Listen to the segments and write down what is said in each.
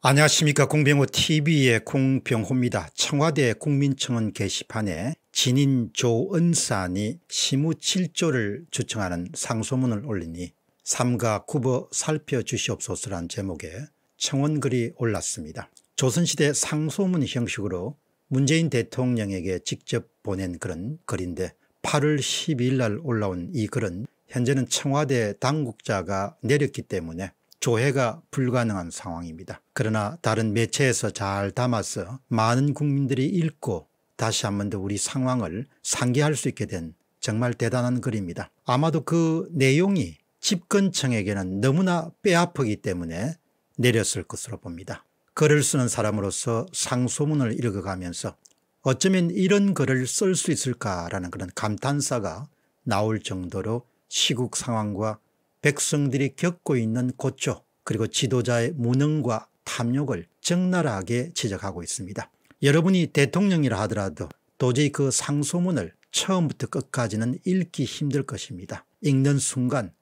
안녕하십니까 공병호TV의 공병호입니다. 청와대 국민청원 게시판에 진인 조은산이 시무 7조를 주청하는 상소문을 올리니 삼가 구보 살펴주시옵소서란 제목의 청원글이 올랐습니다. 조선시대 상소문 형식으로 문재인 대통령에게 직접 보낸 그런 글인데 8월 12일 날 올라온 이 글은 현재는 청와대 당국자가 내렸기 때문에 조회가 불가능한 상황입니다. 그러나 다른 매체에서 잘 담아서 많은 국민들이 읽고 다시 한 번 더 우리 상황을 상기할 수 있게 된 정말 대단한 글입니다. 아마도 그 내용이 집권청에게는 너무나 빼앗기 때문에 내렸을 것으로 봅니다. 글을 쓰는 사람으로서 상소문을 읽어가면서 어쩌면 이런 글을 쓸 수 있을까라는 그런 감탄사가 나올 정도로 시국 상황과 백성들이 겪고 있는 고초 그리고 지도자의 무능과 탐욕을 적나라하게 지적하고 있습니다. 여러분이 대통령이라 하더라도 도저히 그 상소문을 처음부터 끝까지는 읽기 힘들 것입니다. 읽는 순간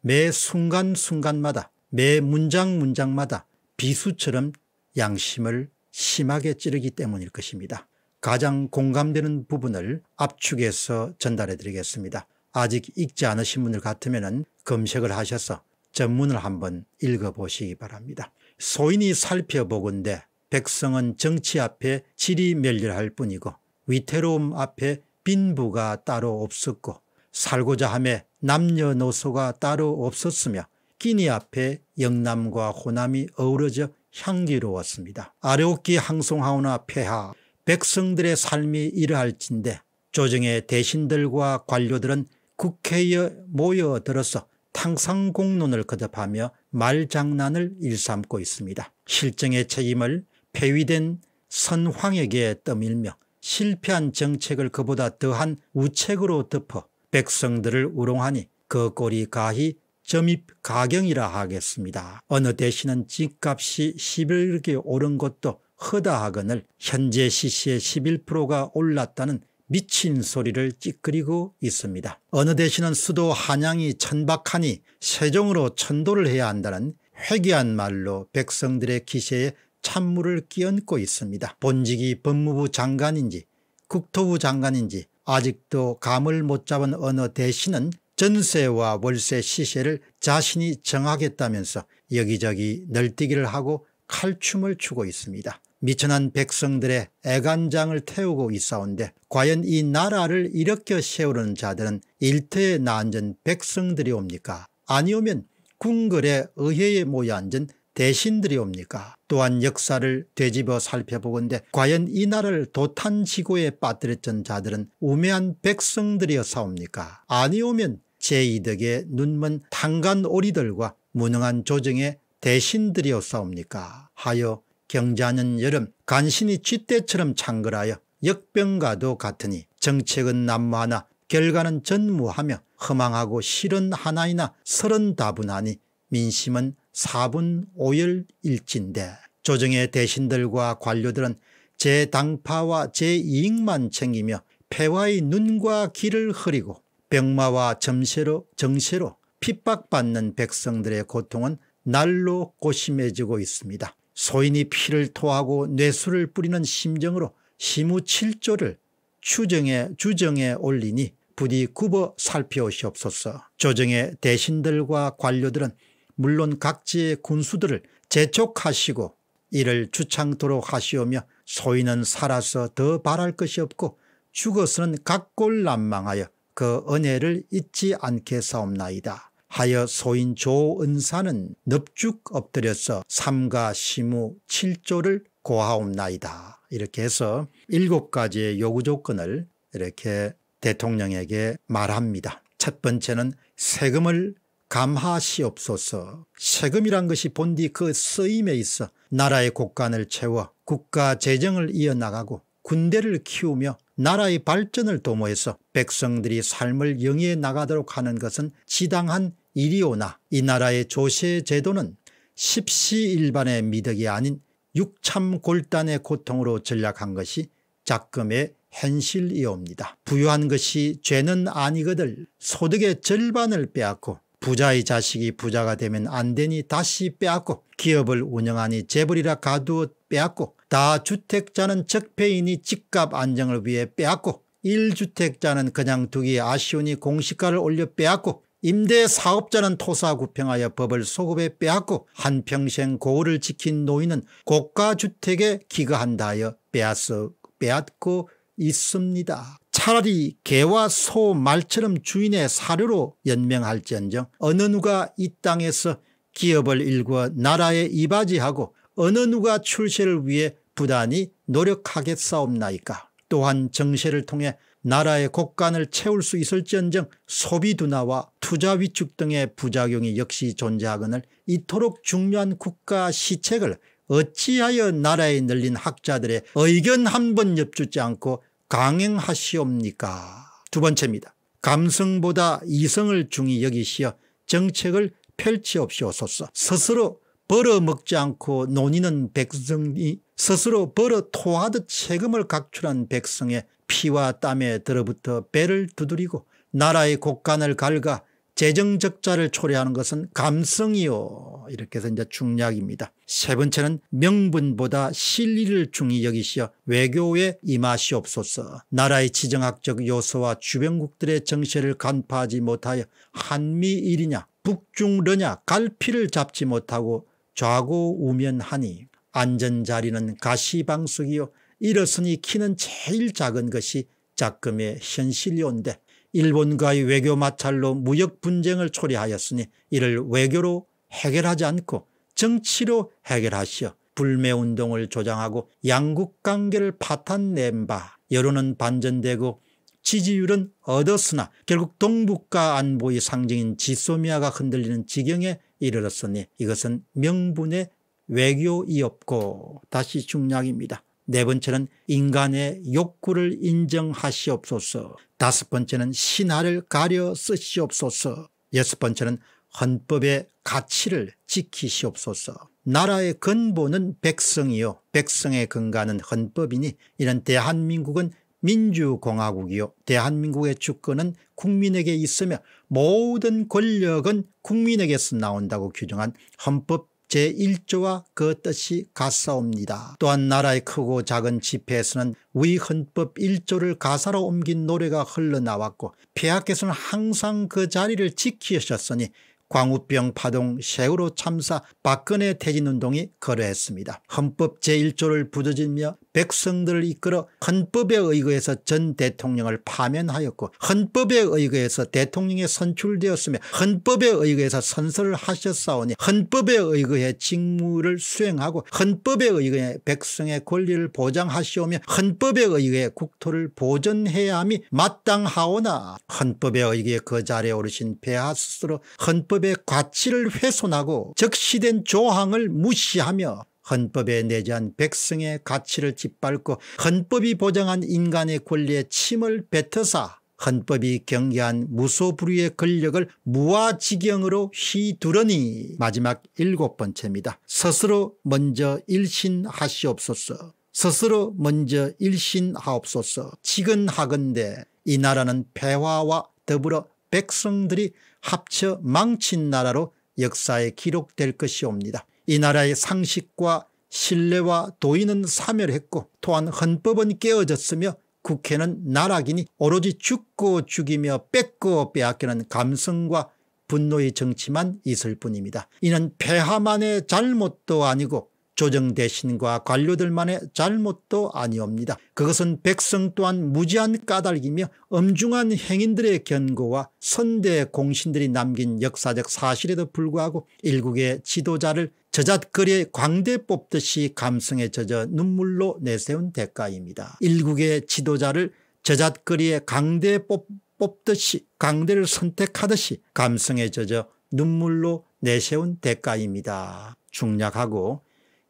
매 순간순간마다 매 문장문장마다 비수처럼 양심을 심하게 찌르기 때문일 것입니다. 가장 공감되는 부분을 압축해서 전달해 드리겠습니다. 아직 읽지 않으신 분들 같으면 검색을 하셔서 전문을 한번 읽어보시기 바랍니다. 소인이 살펴보건대 백성은 정치 앞에 질이 멸렬할 뿐이고 위태로움 앞에 빈부가 따로 없었고 살고자 함에 남녀노소가 따로 없었으며 끼니 앞에 영남과 호남이 어우러져 향기로웠습니다. 아래옥기 항송하오나 폐하 백성들의 삶이 이러할진대 조정의 대신들과 관료들은 국회에 모여들어서 탕상공론을 거듭하며 말장난을 일삼고 있습니다. 실정의 책임을 폐위된 선황에게 떠밀며 실패한 정책을 그보다 더한 우책으로 덮어 백성들을 우롱하니 그 꼴이 가히 점입가경이라 하겠습니다. 어느 대신은 집값이 11개 오른 것도 허다하거늘 현재 시시의 11%가 올랐다는 미친 소리를 찌끄리고 있습니다. 어느 대신은 수도 한양이 천박하니 세종으로 천도를 해야 한다는 회귀한 말로 백성들의 기세에 찬물을 끼얹고 있습니다. 본직이 법무부 장관인지 국토부 장관인지 아직도 감을 못 잡은 어느 대신은 전세와 월세 시세를 자신이 정하겠다면서 여기저기 널뛰기를 하고 칼춤을 추고 있습니다. 미천한 백성들의 애간장을 태우고 있사온데 과연 이 나라를 일으켜 세우는 자들은 일태에 나앉은 백성들이 옵니까 아니오면 궁궐의 의회에 모여 앉은 대신들이 옵니까 또한 역사를 되짚어 살펴보건대 과연 이 나라를 도탄지고에 빠뜨렸던 자들은 우매한 백성들이었사옵니까 아니오면 제2덕의 눈먼 탕간 오리들과 무능한 조정의 대신들이었사옵니까 하여 경자년 여름 간신히 쥐떼처럼 창궐하여 역병과도 같으니 정책은 난무하나 결과는 전무하며 허망하고 실은 하나이나 서른 다분하니 민심은 사분오열일진데 조정의 대신들과 관료들은 제 당파와 제 이익만 챙기며 폐와의 눈과 귀를 흐리고 병마와 점세로 정세로 핍박받는 백성들의 고통은 날로 고심해지고 있습니다. 소인이 피를 토하고 뇌수를 뿌리는 심정으로 시무칠조를 추정에 주정에 올리니 부디 굽어 살피오시옵소서 조정의 대신들과 관료들은 물론 각지의 군수들을 재촉하시고 이를 주창토록 하시오며 소인은 살아서 더 바랄 것이 없고 죽어서는 각골 난망하여 그 은혜를 잊지 않게 사옵나이다. 하여 소인 조은사는 넙죽 엎드려서 삼가 시무 7조를 고하옵나이다. 이렇게 해서 일곱 가지의 요구 조건을 이렇게 대통령에게 말합니다. 첫 번째는 세금을 감하시옵소서 세금이란 것이 본디 그 쓰임에 있어 나라의 곳간을 채워 국가 재정을 이어나가고 군대를 키우며 나라의 발전을 도모해서 백성들이 삶을 영위해 나가도록 하는 것은 지당한 이리오나 이 나라의 조세 제도는 십시일반의 미덕이 아닌 육참골단의 고통으로 전략한 것이 작금의 현실이옵니다. 부유한 것이 죄는 아니거늘 소득의 절반을 빼앗고 부자의 자식이 부자가 되면 안 되니 다시 빼앗고 기업을 운영하니 재벌이라 가두어 빼앗고 다주택자는 적폐이니 집값 안정을 위해 빼앗고 1주택자는 그냥 두기 아쉬우니 공시가를 올려 빼앗고 임대사업자는 토사구평하여 법을 소급에 빼앗고 한평생 고을을 지킨 노인은 고가주택에 기거한다 하여 빼앗어, 빼앗고 있습니다. 차라리 개와 소 말처럼 주인의 사료로 연명할지언정 어느 누가 이 땅에서 기업을 일궈 나라에 이바지하고 어느 누가 출세를 위해 부단히 노력하겠사옵나이까. 또한 정세를 통해 나라의 곳간을 채울 수 있을지언정 소비 둔화와 투자 위축 등의 부작용이 역시 존재하거늘 이토록 중요한 국가 시책을 어찌하여 나라에 늘린 학자들의 의견 한번 엽주지 않고 강행하시옵니까 두 번째입니다. 감성보다 이성을 중히 여기시어 정책을 펼치옵시옵소서 스스로 벌어먹지 않고 논의는 백성이 스스로 벌어 토하듯 세금을 각출한 백성의 피와 땀에 들어붙어 배를 두드리고 나라의 곳간을 갈가 재정적자를 초래하는 것은 감성이요 이렇게 해서 이제 중략입니다. 세 번째는 명분보다 실리를 중히 여기시어 외교에 임하시옵소서 나라의 지정학적 요소와 주변국들의 정세를 간파하지 못하여 한미일이냐 북중러냐 갈피를 잡지 못하고 좌고우면하니 안전 자리는 가시방석이요 일어서니 키는 제일 작은 것이 작금의 현실이온데 일본과의 외교 마찰로 무역 분쟁을 초래하였으니 이를 외교로 해결하지 않고 정치로 해결하시어 불매운동을 조장하고 양국관계를 파탄낸 바 여론은 반전되고 지지율은 얻었으나 결국 동북과 안보의 상징인 지소미아가 흔들리는 지경에 이르렀으니 이것은 명분의 외교이 없고 다시 중략입니다. 네 번째는 인간의 욕구를 인정하시옵소서. 다섯 번째는 신하를 가려 쓰시옵소서. 여섯 번째는 헌법의 가치를 지키시옵소서. 나라의 근본은 백성이요 백성의 근간은 헌법이니 이는 대한민국은 민주공화국이요 대한민국의 주권은 국민에게 있으며 모든 권력은 국민에게서 나온다고 규정한 헌법 제1조와 그 뜻이 같사옵니다. 또한 나라의 크고 작은 집회에서는 우 헌법 1조를 가사로 옮긴 노래가 흘러나왔고 폐하께서는 항상 그 자리를 지키셨으니 광우병 파동 세월호 참사 박근혜 퇴진운동이 거래했습니다. 헌법 제1조를 부르짖며 백성들을 이끌어 헌법에 의거해서 전 대통령을 파면하였고 헌법에 의거해서 대통령에 선출되었으며 헌법에 의거해서 선서를 하셨사오니 헌법에 의거해 직무를 수행하고 헌법에 의거해 백성의 권리를 보장하시오며 헌법에 의거해 국토를 보존해야 함이 마땅하오나 헌법에 의거해 그 자리에 오르신 배하 스스로 헌법 헌법의 가치를 훼손하고 적시된 조항을 무시하며 헌법에 내재한 백성의 가치를 짓밟고 헌법이 보장한 인간의 권리에 침을 뱉어사 헌법이 경계한 무소불위의 권력을 무아지경으로 휘두르니 마지막 일곱 번째입니다. 스스로 먼저 일신하시옵소서 스스로 먼저 일신하옵소서 지근하건대 이 나라는 폐화와 더불어 백성들이 합쳐 망친 나라로 역사에 기록될 것이옵니다. 이 나라의 상식과 신뢰와 도의는 사멸했고 또한 헌법은 깨어졌으며 국회는 나락이니 오로지 죽고 죽이며 뺏고 빼앗기는 감성과 분노의 정치만 있을 뿐입니다. 이는 폐하만의 잘못도 아니고 조정 대신과 관료들만의 잘못도 아니옵니다. 그것은 백성 또한 무지한 까닭이며 엄중한 행인들의 견고와 선대 공신들이 남긴 역사적 사실에도 불구하고 일국의 지도자를 저잣거리에 광대 뽑듯이 감성에 젖어 눈물로 내세운 대가입니다. 일국의 지도자를 저잣거리에 강대 뽑, 뽑듯이 강대를 선택하듯이 감성에 젖어 눈물로 내세운 대가입니다. 중략하고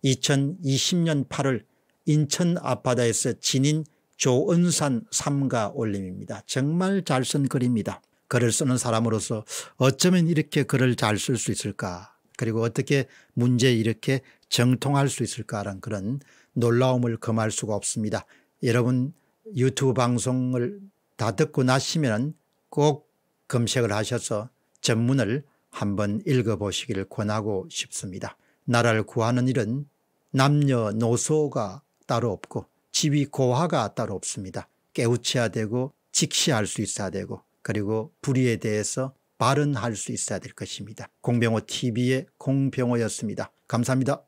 2020년 8월 인천 앞바다에서 지닌 조은산 삼가 올림입니다. 정말 잘 쓴 글입니다. 글을 쓰는 사람으로서 어쩌면 이렇게 글을 잘 쓸 수 있을까 그리고 어떻게 문제 이렇게 정통할 수 있을까라는 그런 놀라움을 금할 수가 없습니다. 여러분 유튜브 방송을 다 듣고 나시면 꼭 검색을 하셔서 전문을 한번 읽어보시길 권하고 싶습니다. 나라를 구하는 일은 남녀노소가 따로 없고 지위 고하가 따로 없습니다. 깨우쳐야 되고 직시할 수 있어야 되고 그리고 불의에 대해서 발언할 수 있어야 될 것입니다. 공병호 TV의 공병호였습니다. 감사합니다.